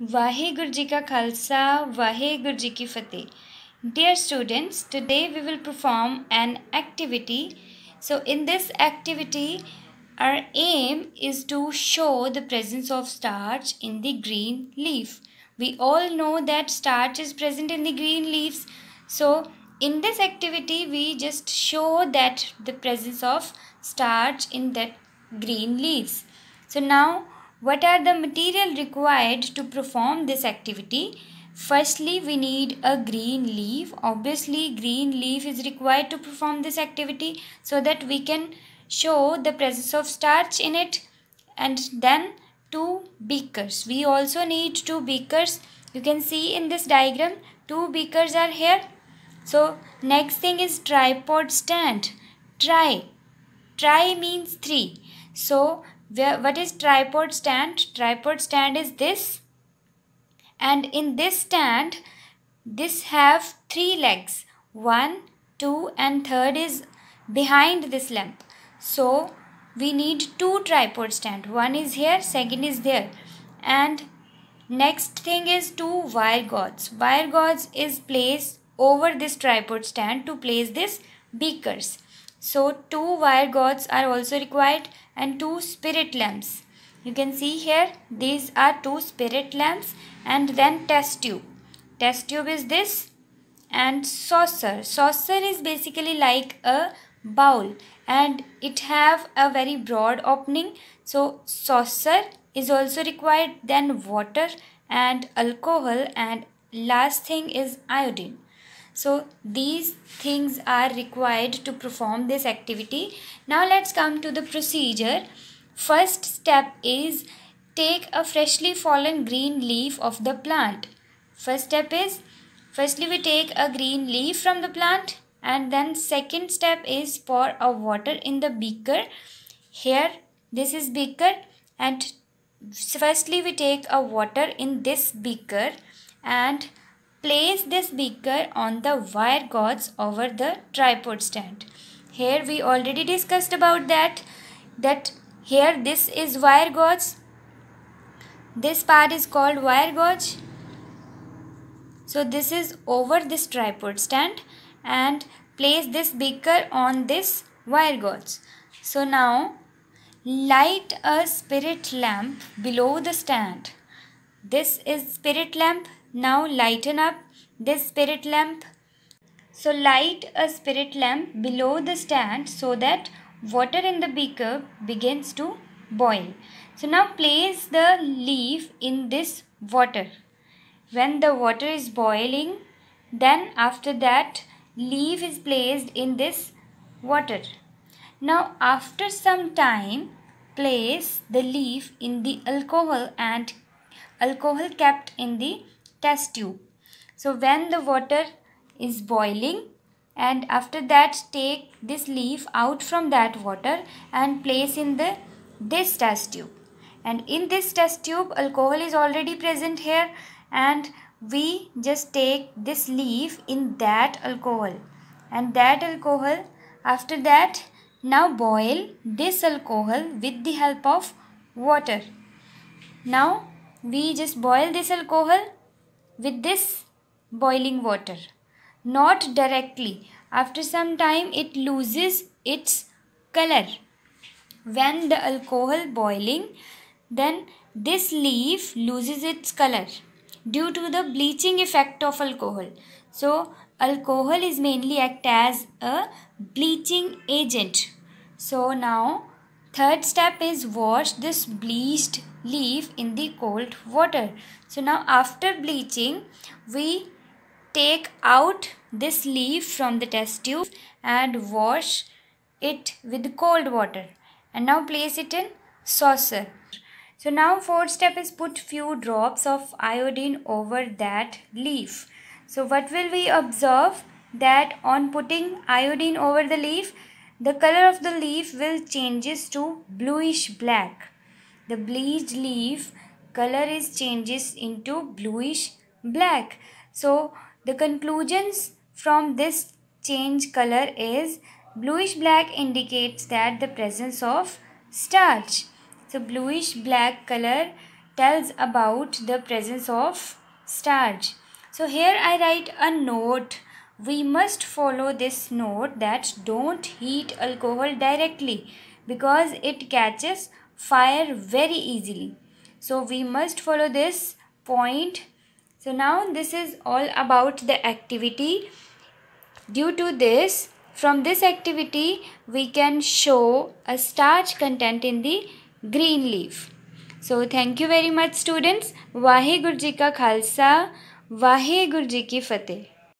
Vaheguru Ji Ka Khalsa, Vaheguru Ji Ki Fateh. Dear students, today we will perform an activity. So in this activity, our aim is to show the presence of starch in the green leaf. We all know that starch is present in the green leaves. So in this activity, we just show that the presence of starch in that green leaves. So now what are the material required to perform this activity? Firstly, we need a green leaf. Obviously, green leaf is required to perform this activity so that we can show the presence of starch in it. And then two beakers. We also need two beakers. You can see in this diagram, two beakers are here. So, next thing is tripod stand. Try. Try means three. So, where, what is tripod stand? Tripod stand is this. And in this stand, this have three legs. One, two and third is behind this lamp. So, we need two tripod stand. One is here, second is there. And next thing is two wire guards. Wire guards is placed over this tripod stand to place this beakers. So, two wire guards are also required and two spirit lamps. You can see here these are two spirit lamps and then test tube. Test tube is this and saucer. Saucer is basically like a bowl and it have a very broad opening. So saucer is also required then water and alcohol and last thing is iodine so these things are required to perform this activity now let's come to the procedure first step is take a freshly fallen green leaf of the plant first step is firstly we take a green leaf from the plant and then second step is pour a water in the beaker here this is beaker and firstly we take a water in this beaker and Place this beaker on the wire gauze over the tripod stand. Here we already discussed about that. That here this is wire gauze. This part is called wire gauze. So this is over this tripod stand and place this beaker on this wire gauze. So now light a spirit lamp below the stand. This is spirit lamp now lighten up this spirit lamp. So light a spirit lamp below the stand so that water in the beaker begins to boil. So now place the leaf in this water. When the water is boiling, then after that leaf is placed in this water. Now after some time, place the leaf in the alcohol and alcohol kept in the test tube. So when the water is boiling and after that take this leaf out from that water and place in the this test tube. And in this test tube alcohol is already present here and we just take this leaf in that alcohol and that alcohol after that now boil this alcohol with the help of water. Now we just boil this alcohol with this boiling water. Not directly. After some time it loses its color. When the alcohol boiling then this leaf loses its color due to the bleaching effect of alcohol. So alcohol is mainly act as a bleaching agent. So now Third step is wash this bleached leaf in the cold water. So now after bleaching, we take out this leaf from the test tube and wash it with cold water and now place it in saucer. So now fourth step is put few drops of iodine over that leaf. So what will we observe that on putting iodine over the leaf the color of the leaf will changes to bluish black. The bleached leaf color is changes into bluish black. So the conclusions from this change color is bluish black indicates that the presence of starch. So bluish black color tells about the presence of starch. So here I write a note we must follow this note that don't heat alcohol directly because it catches fire very easily. So we must follow this point. So now this is all about the activity. Due to this, from this activity, we can show a starch content in the green leaf. So thank you very much students. Waheguru Ji ka Khalsa, Waheguru Ji ki Fateh.